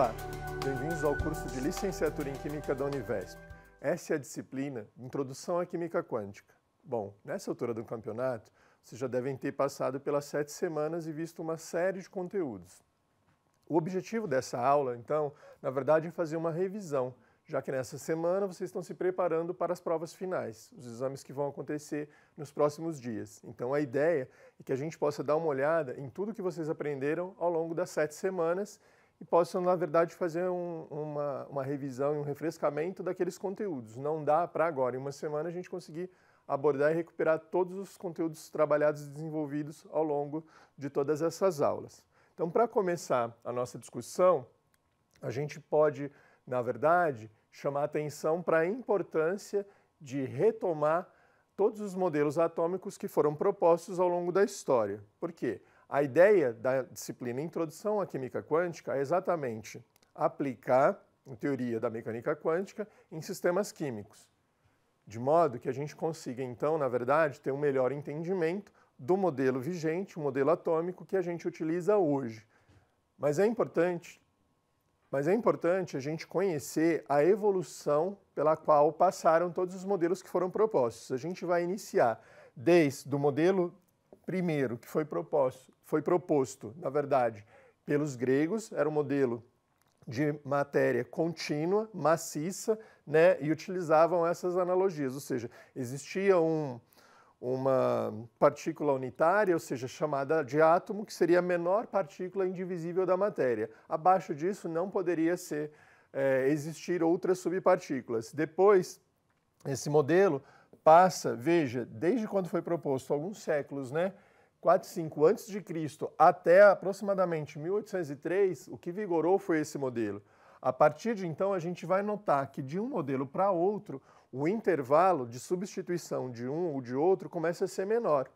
Olá, bem-vindos ao curso de Licenciatura em Química da Univesp. Essa é a disciplina Introdução à Química Quântica. Bom, nessa altura do campeonato, vocês já devem ter passado pelas sete semanas e visto uma série de conteúdos. O objetivo dessa aula, então, na verdade, é fazer uma revisão, já que nessa semana vocês estão se preparando para as provas finais, os exames que vão acontecer nos próximos dias. Então, a ideia é que a gente possa dar uma olhada em tudo que vocês aprenderam ao longo das sete semanas e possam, na verdade, fazer um, uma, uma revisão e um refrescamento daqueles conteúdos. Não dá para agora, em uma semana, a gente conseguir abordar e recuperar todos os conteúdos trabalhados e desenvolvidos ao longo de todas essas aulas. Então, para começar a nossa discussão, a gente pode, na verdade, chamar atenção para a importância de retomar todos os modelos atômicos que foram propostos ao longo da história. Por quê? A ideia da disciplina Introdução à Química Quântica é exatamente aplicar a teoria da mecânica quântica em sistemas químicos, de modo que a gente consiga, então, na verdade, ter um melhor entendimento do modelo vigente, o modelo atômico que a gente utiliza hoje. Mas é importante, mas é importante a gente conhecer a evolução pela qual passaram todos os modelos que foram propostos. A gente vai iniciar desde o modelo primeiro que foi proposto, foi proposto, na verdade, pelos gregos, era um modelo de matéria contínua, maciça, né, e utilizavam essas analogias, ou seja, existia um, uma partícula unitária, ou seja, chamada de átomo, que seria a menor partícula indivisível da matéria. Abaixo disso não poderia ser, é, existir outras subpartículas. Depois, esse modelo passa, veja, desde quando foi proposto, alguns séculos, né? 5 antes de Cristo até aproximadamente 1803, o que vigorou foi esse modelo. A partir de então, a gente vai notar que de um modelo para outro, o intervalo de substituição de um ou de outro começa a ser menor.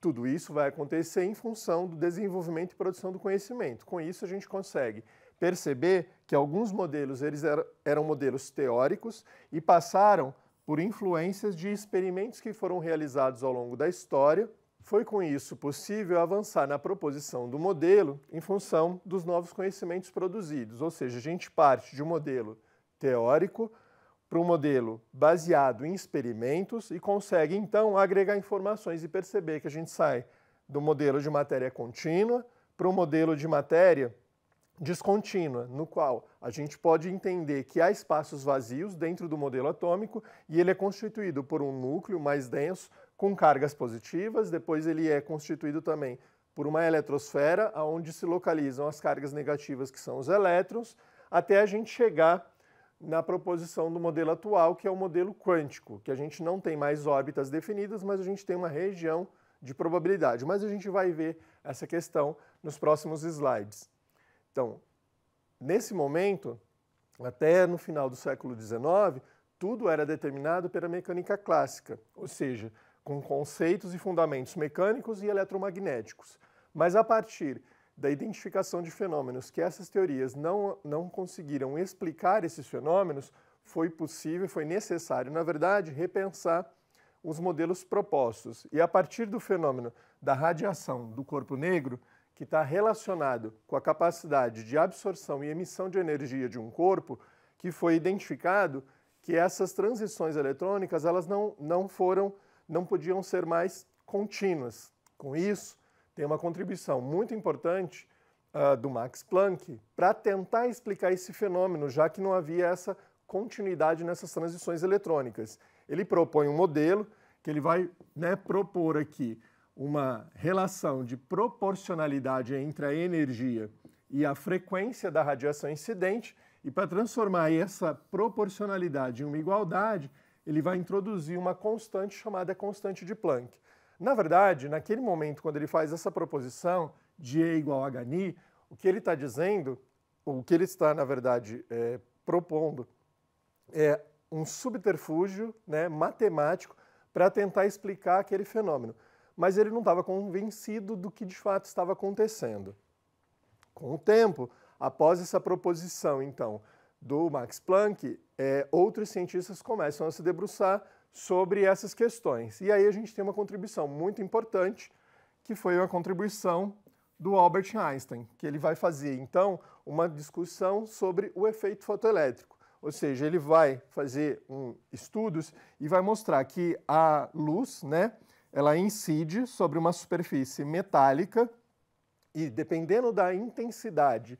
Tudo isso vai acontecer em função do desenvolvimento e produção do conhecimento. Com isso, a gente consegue perceber que alguns modelos eles eram modelos teóricos e passaram por influências de experimentos que foram realizados ao longo da história. Foi com isso possível avançar na proposição do modelo em função dos novos conhecimentos produzidos, ou seja, a gente parte de um modelo teórico para um modelo baseado em experimentos e consegue então agregar informações e perceber que a gente sai do modelo de matéria contínua para um modelo de matéria descontínua, no qual a gente pode entender que há espaços vazios dentro do modelo atômico e ele é constituído por um núcleo mais denso com cargas positivas, depois ele é constituído também por uma eletrosfera, onde se localizam as cargas negativas, que são os elétrons, até a gente chegar na proposição do modelo atual, que é o modelo quântico, que a gente não tem mais órbitas definidas, mas a gente tem uma região de probabilidade. Mas a gente vai ver essa questão nos próximos slides. Então, nesse momento, até no final do século XIX, tudo era determinado pela mecânica clássica, ou seja, com conceitos e fundamentos mecânicos e eletromagnéticos. Mas a partir da identificação de fenômenos que essas teorias não, não conseguiram explicar esses fenômenos, foi possível, foi necessário, na verdade, repensar os modelos propostos. E a partir do fenômeno da radiação do corpo negro, que está relacionado com a capacidade de absorção e emissão de energia de um corpo, que foi identificado que essas transições eletrônicas elas não, não foram, não podiam ser mais contínuas. Com isso, tem uma contribuição muito importante uh, do Max Planck para tentar explicar esse fenômeno, já que não havia essa continuidade nessas transições eletrônicas. Ele propõe um modelo que ele vai né, propor aqui uma relação de proporcionalidade entre a energia e a frequência da radiação incidente, e para transformar essa proporcionalidade em uma igualdade, ele vai introduzir uma constante chamada constante de Planck. Na verdade, naquele momento, quando ele faz essa proposição de E igual a hν, o que ele está dizendo, o que ele está, na verdade, é, propondo, é um subterfúgio né, matemático para tentar explicar aquele fenômeno mas ele não estava convencido do que de fato estava acontecendo. Com o tempo, após essa proposição, então, do Max Planck, é, outros cientistas começam a se debruçar sobre essas questões. E aí a gente tem uma contribuição muito importante, que foi a contribuição do Albert Einstein, que ele vai fazer, então, uma discussão sobre o efeito fotoelétrico. Ou seja, ele vai fazer um, estudos e vai mostrar que a luz, né, ela incide sobre uma superfície metálica e, dependendo da intensidade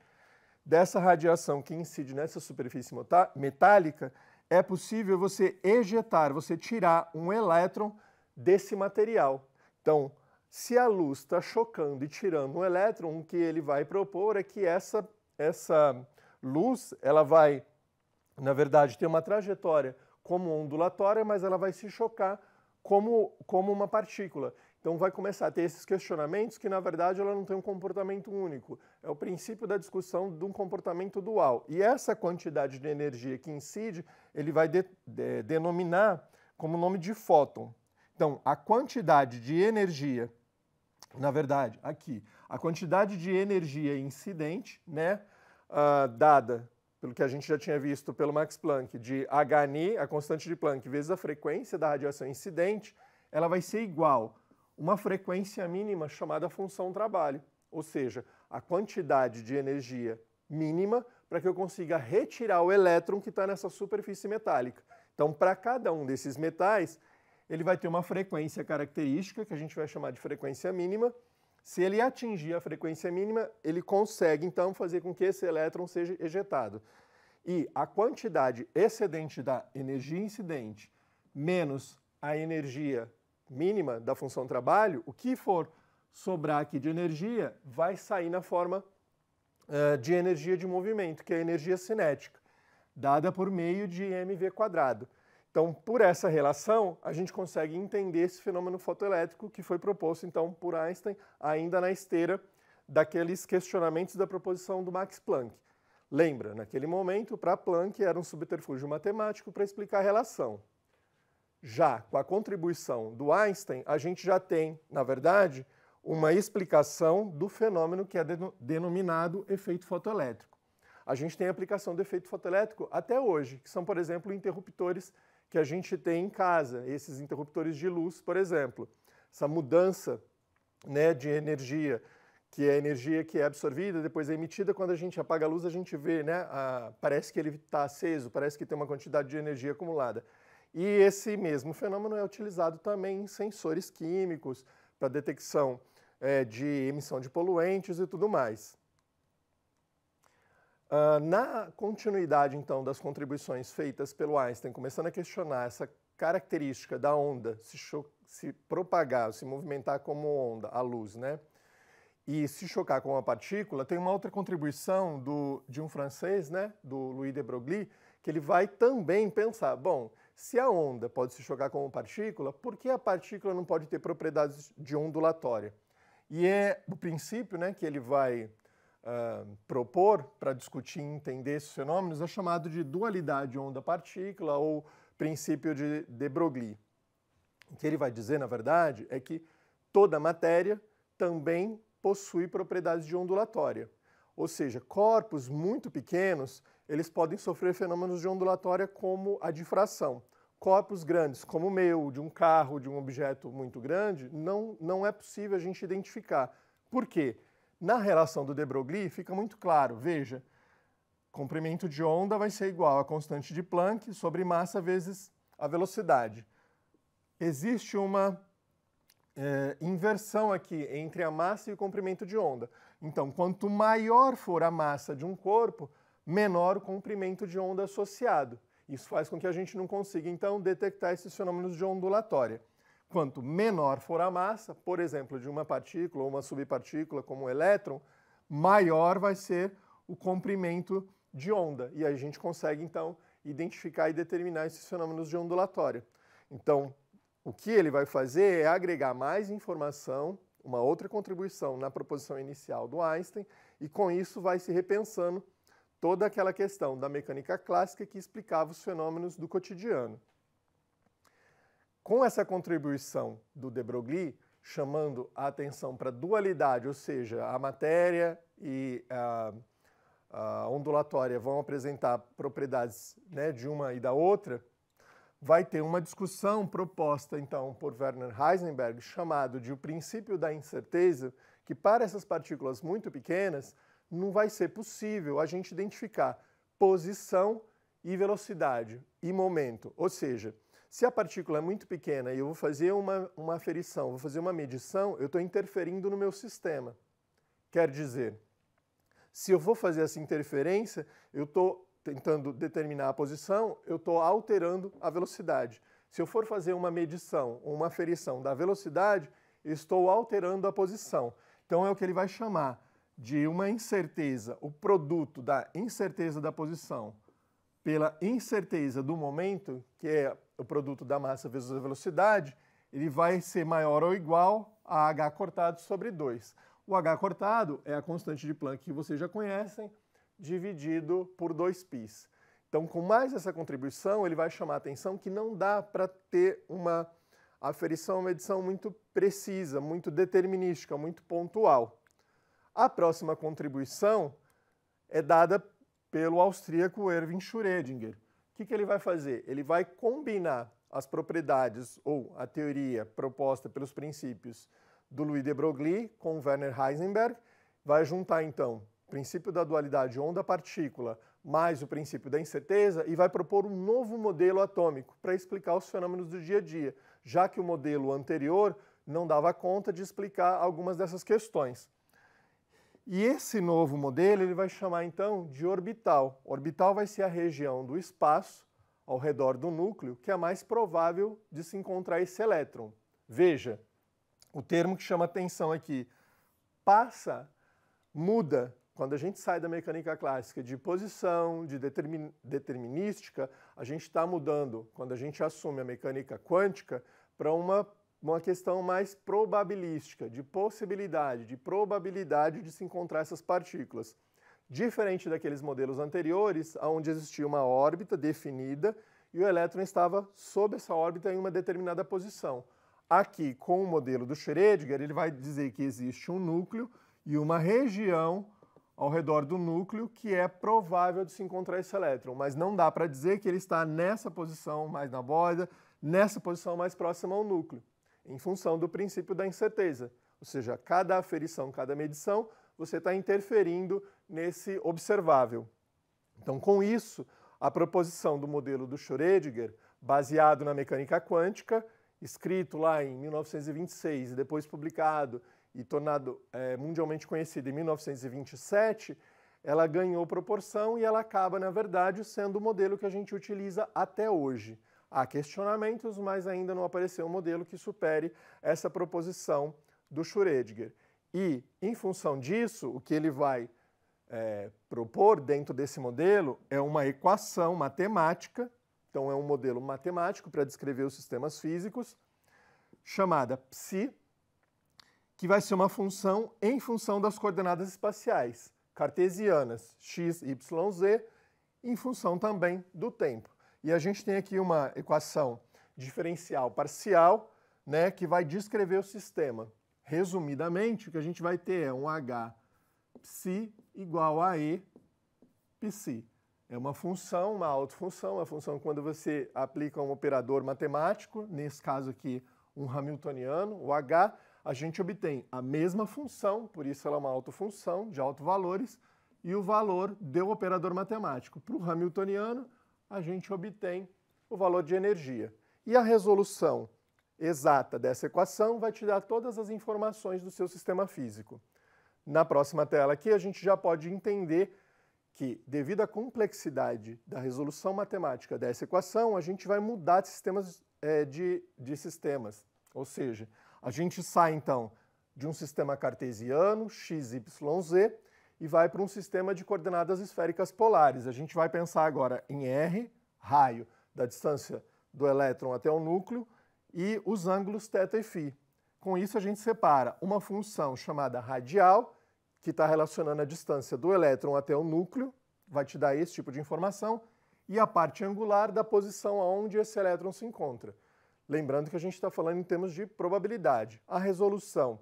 dessa radiação que incide nessa superfície metálica, é possível você ejetar, você tirar um elétron desse material. Então, se a luz está chocando e tirando um elétron, o que ele vai propor é que essa, essa luz, ela vai, na verdade, ter uma trajetória como ondulatória, mas ela vai se chocar como, como uma partícula. Então vai começar a ter esses questionamentos que, na verdade, ela não tem um comportamento único. É o princípio da discussão de um comportamento dual. E essa quantidade de energia que incide, ele vai de, de, denominar como nome de fóton. Então, a quantidade de energia, na verdade, aqui, a quantidade de energia incidente, né, uh, dada pelo que a gente já tinha visto pelo Max Planck, de hν, a constante de Planck, vezes a frequência da radiação incidente, ela vai ser igual a uma frequência mínima chamada função trabalho, ou seja, a quantidade de energia mínima para que eu consiga retirar o elétron que está nessa superfície metálica. Então, para cada um desses metais, ele vai ter uma frequência característica, que a gente vai chamar de frequência mínima, se ele atingir a frequência mínima, ele consegue então fazer com que esse elétron seja ejetado. E a quantidade excedente da energia incidente menos a energia mínima da função trabalho, o que for sobrar aqui de energia, vai sair na forma uh, de energia de movimento, que é a energia cinética, dada por meio de mv quadrado. Então, por essa relação, a gente consegue entender esse fenômeno fotoelétrico que foi proposto então por Einstein, ainda na esteira daqueles questionamentos da proposição do Max Planck. Lembra, naquele momento, para Planck era um subterfúgio matemático para explicar a relação. Já com a contribuição do Einstein, a gente já tem, na verdade, uma explicação do fenômeno que é denominado efeito fotoelétrico. A gente tem a aplicação do efeito fotoelétrico até hoje, que são, por exemplo, interruptores que a gente tem em casa, esses interruptores de luz, por exemplo. Essa mudança né, de energia, que é a energia que é absorvida, depois é emitida, quando a gente apaga a luz, a gente vê, né, a, parece que ele está aceso, parece que tem uma quantidade de energia acumulada. E esse mesmo fenômeno é utilizado também em sensores químicos para detecção é, de emissão de poluentes e tudo mais. Ah, na continuidade, então, das contribuições feitas pelo Einstein, começando a questionar essa característica da onda se, se propagar, se movimentar como onda, a luz, né? E se chocar com uma partícula, tem uma outra contribuição do, de um francês, né, do Louis de Broglie, que ele vai também pensar, bom, se a onda pode se chocar com uma partícula, por que a partícula não pode ter propriedades de ondulatória? E é o princípio né, que ele vai uh, propor para discutir e entender esses fenômenos é chamado de dualidade onda-partícula ou princípio de de Broglie. O que ele vai dizer, na verdade, é que toda matéria também possui propriedades de ondulatória. Ou seja, corpos muito pequenos, eles podem sofrer fenômenos de ondulatória como a difração. Corpos grandes, como o meu, de um carro, de um objeto muito grande, não, não é possível a gente identificar. Por quê? Na relação do de Broglie fica muito claro, veja, comprimento de onda vai ser igual à constante de Planck sobre massa vezes a velocidade. Existe uma é, inversão aqui entre a massa e o comprimento de onda. Então, quanto maior for a massa de um corpo, menor o comprimento de onda associado. Isso faz com que a gente não consiga, então, detectar esses fenômenos de ondulatória. Quanto menor for a massa, por exemplo, de uma partícula ou uma subpartícula como o elétron, maior vai ser o comprimento de onda. E a gente consegue, então, identificar e determinar esses fenômenos de ondulatória. Então, o que ele vai fazer é agregar mais informação, uma outra contribuição na proposição inicial do Einstein, e com isso vai se repensando toda aquela questão da mecânica clássica que explicava os fenômenos do cotidiano com essa contribuição do de Broglie, chamando a atenção para a dualidade, ou seja, a matéria e a, a ondulatória vão apresentar propriedades né, de uma e da outra, vai ter uma discussão proposta, então, por Werner Heisenberg, chamado de o princípio da incerteza, que para essas partículas muito pequenas, não vai ser possível a gente identificar posição e velocidade e momento. Ou seja, se a partícula é muito pequena e eu vou fazer uma, uma aferição, vou fazer uma medição, eu estou interferindo no meu sistema. Quer dizer, se eu vou fazer essa interferência, eu estou tentando determinar a posição, eu estou alterando a velocidade. Se eu for fazer uma medição ou uma aferição da velocidade, estou alterando a posição. Então é o que ele vai chamar de uma incerteza, o produto da incerteza da posição pela incerteza do momento, que é o produto da massa vezes a velocidade, ele vai ser maior ou igual a h cortado sobre 2. O h cortado é a constante de Planck que vocês já conhecem, dividido por 2π. Então, com mais essa contribuição, ele vai chamar a atenção que não dá para ter uma aferição, uma medição muito precisa, muito determinística, muito pontual. A próxima contribuição é dada pelo austríaco Erwin Schrödinger, o que, que ele vai fazer? Ele vai combinar as propriedades ou a teoria proposta pelos princípios do Louis de Broglie com Werner Heisenberg, vai juntar então o princípio da dualidade onda-partícula mais o princípio da incerteza e vai propor um novo modelo atômico para explicar os fenômenos do dia a dia, já que o modelo anterior não dava conta de explicar algumas dessas questões. E esse novo modelo ele vai chamar então de orbital. Orbital vai ser a região do espaço ao redor do núcleo que é mais provável de se encontrar esse elétron. Veja, o termo que chama atenção aqui passa, muda quando a gente sai da mecânica clássica de posição, de determinística, a gente está mudando quando a gente assume a mecânica quântica para uma uma questão mais probabilística, de possibilidade, de probabilidade de se encontrar essas partículas. Diferente daqueles modelos anteriores, onde existia uma órbita definida e o elétron estava sob essa órbita em uma determinada posição. Aqui, com o modelo do Schrödinger, ele vai dizer que existe um núcleo e uma região ao redor do núcleo que é provável de se encontrar esse elétron, mas não dá para dizer que ele está nessa posição mais na borda, nessa posição mais próxima ao núcleo em função do princípio da incerteza. Ou seja, cada aferição, cada medição, você está interferindo nesse observável. Então, com isso, a proposição do modelo do Schrödinger, baseado na mecânica quântica, escrito lá em 1926 e depois publicado e tornado é, mundialmente conhecido em 1927, ela ganhou proporção e ela acaba, na verdade, sendo o modelo que a gente utiliza até hoje. Há questionamentos, mas ainda não apareceu um modelo que supere essa proposição do Schrödinger. E, em função disso, o que ele vai é, propor dentro desse modelo é uma equação matemática, então é um modelo matemático para descrever os sistemas físicos, chamada psi, que vai ser uma função em função das coordenadas espaciais cartesianas x, y, z, em função também do tempo. E a gente tem aqui uma equação diferencial parcial, né, que vai descrever o sistema. Resumidamente, o que a gente vai ter é um H psi igual a E psi. É uma função, uma autofunção, uma função quando você aplica um operador matemático, nesse caso aqui um hamiltoniano, o H, a gente obtém a mesma função, por isso ela é uma autofunção de autovalores, valores, e o valor do operador matemático. Para o hamiltoniano, a gente obtém o valor de energia. E a resolução exata dessa equação vai te dar todas as informações do seu sistema físico. Na próxima tela aqui, a gente já pode entender que, devido à complexidade da resolução matemática dessa equação, a gente vai mudar de sistemas, é, de, de sistemas. Ou seja, a gente sai, então, de um sistema cartesiano, x, y, z, e vai para um sistema de coordenadas esféricas polares. A gente vai pensar agora em R, raio da distância do elétron até o núcleo, e os ângulos θ e φ. Com isso, a gente separa uma função chamada radial, que está relacionando a distância do elétron até o núcleo, vai te dar esse tipo de informação, e a parte angular da posição aonde esse elétron se encontra. Lembrando que a gente está falando em termos de probabilidade. A resolução,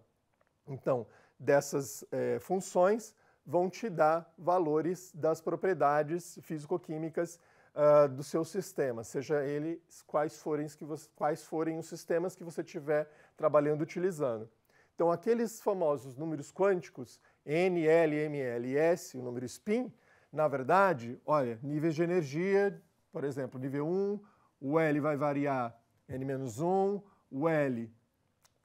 então, dessas é, funções vão te dar valores das propriedades físico-químicas uh, do seu sistema, seja eles quais forem, que você, quais forem os sistemas que você estiver trabalhando utilizando. Então, aqueles famosos números quânticos, N, L, M, L e S, o número spin, na verdade, olha, níveis de energia, por exemplo, nível 1, o L vai variar N-1, o L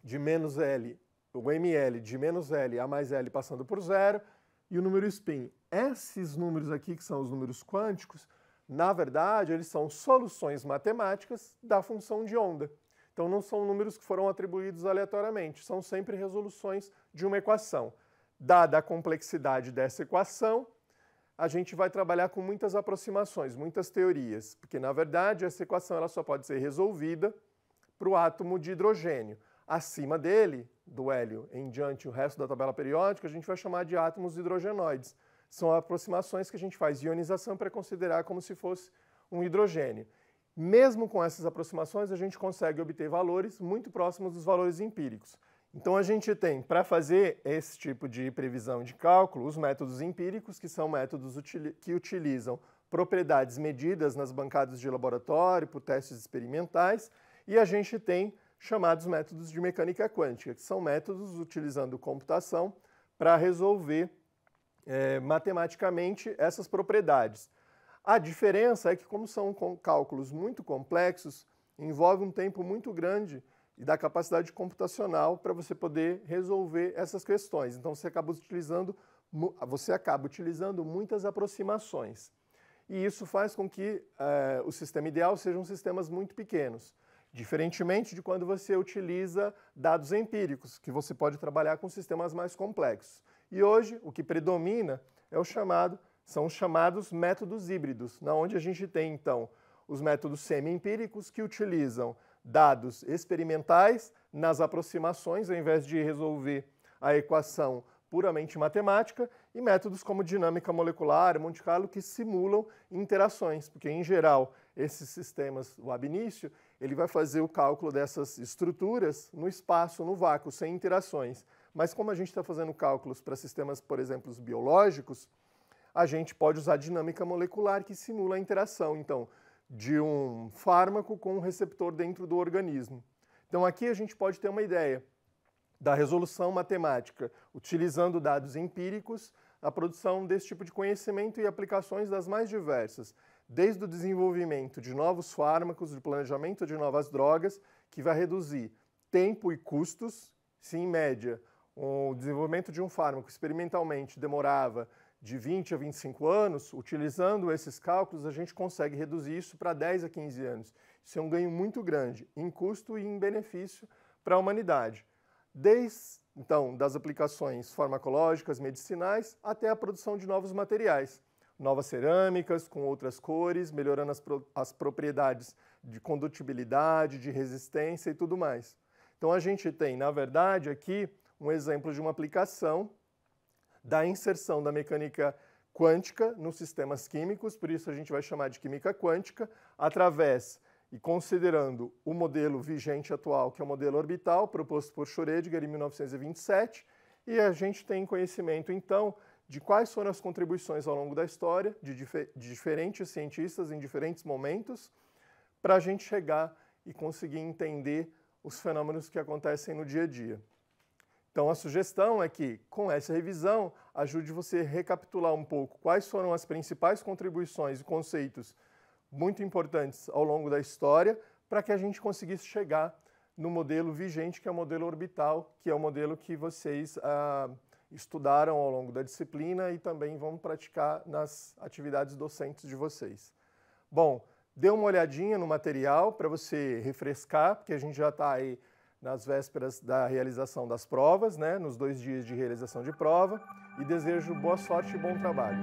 de menos L, o ML de menos L a mais L passando por zero, e o número spin. Esses números aqui, que são os números quânticos, na verdade, eles são soluções matemáticas da função de onda. Então não são números que foram atribuídos aleatoriamente, são sempre resoluções de uma equação. Dada a complexidade dessa equação, a gente vai trabalhar com muitas aproximações, muitas teorias, porque na verdade essa equação ela só pode ser resolvida para o átomo de hidrogênio. Acima dele, do hélio em diante o resto da tabela periódica, a gente vai chamar de átomos hidrogenoides. São aproximações que a gente faz de ionização para considerar como se fosse um hidrogênio. Mesmo com essas aproximações, a gente consegue obter valores muito próximos dos valores empíricos. Então a gente tem, para fazer esse tipo de previsão de cálculo, os métodos empíricos, que são métodos que utilizam propriedades medidas nas bancadas de laboratório por testes experimentais, e a gente tem chamados métodos de mecânica quântica, que são métodos utilizando computação para resolver é, matematicamente essas propriedades. A diferença é que, como são cálculos muito complexos, envolve um tempo muito grande e da capacidade computacional para você poder resolver essas questões. Então você acaba utilizando você acaba utilizando muitas aproximações. E isso faz com que é, o sistema ideal sejam sistemas muito pequenos. Diferentemente de quando você utiliza dados empíricos, que você pode trabalhar com sistemas mais complexos. E hoje, o que predomina é o chamado, são os chamados métodos híbridos, na onde a gente tem, então, os métodos semi-empíricos que utilizam dados experimentais nas aproximações, ao invés de resolver a equação puramente matemática, e métodos como dinâmica molecular, Monte Carlo, que simulam interações, porque, em geral, esses sistemas, o ab ele vai fazer o cálculo dessas estruturas no espaço, no vácuo, sem interações. Mas como a gente está fazendo cálculos para sistemas, por exemplo, biológicos, a gente pode usar dinâmica molecular que simula a interação, então, de um fármaco com um receptor dentro do organismo. Então aqui a gente pode ter uma ideia da resolução matemática, utilizando dados empíricos, a produção desse tipo de conhecimento e aplicações das mais diversas desde o desenvolvimento de novos fármacos, do planejamento de novas drogas, que vai reduzir tempo e custos, se em média o desenvolvimento de um fármaco experimentalmente demorava de 20 a 25 anos, utilizando esses cálculos, a gente consegue reduzir isso para 10 a 15 anos. Isso é um ganho muito grande em custo e em benefício para a humanidade. Desde, então, das aplicações farmacológicas, medicinais, até a produção de novos materiais novas cerâmicas com outras cores, melhorando as, pro, as propriedades de condutibilidade, de resistência e tudo mais. Então a gente tem, na verdade, aqui um exemplo de uma aplicação da inserção da mecânica quântica nos sistemas químicos, por isso a gente vai chamar de química quântica, através e considerando o modelo vigente atual, que é o modelo orbital proposto por Schrödinger em 1927, e a gente tem conhecimento então de quais foram as contribuições ao longo da história de, de diferentes cientistas em diferentes momentos, para a gente chegar e conseguir entender os fenômenos que acontecem no dia a dia. Então, a sugestão é que, com essa revisão, ajude você a recapitular um pouco quais foram as principais contribuições e conceitos muito importantes ao longo da história para que a gente conseguisse chegar no modelo vigente, que é o modelo orbital, que é o modelo que vocês ah, estudaram ao longo da disciplina e também vão praticar nas atividades docentes de vocês. Bom, dê uma olhadinha no material para você refrescar, porque a gente já está aí nas vésperas da realização das provas, né, nos dois dias de realização de prova, e desejo boa sorte e bom trabalho.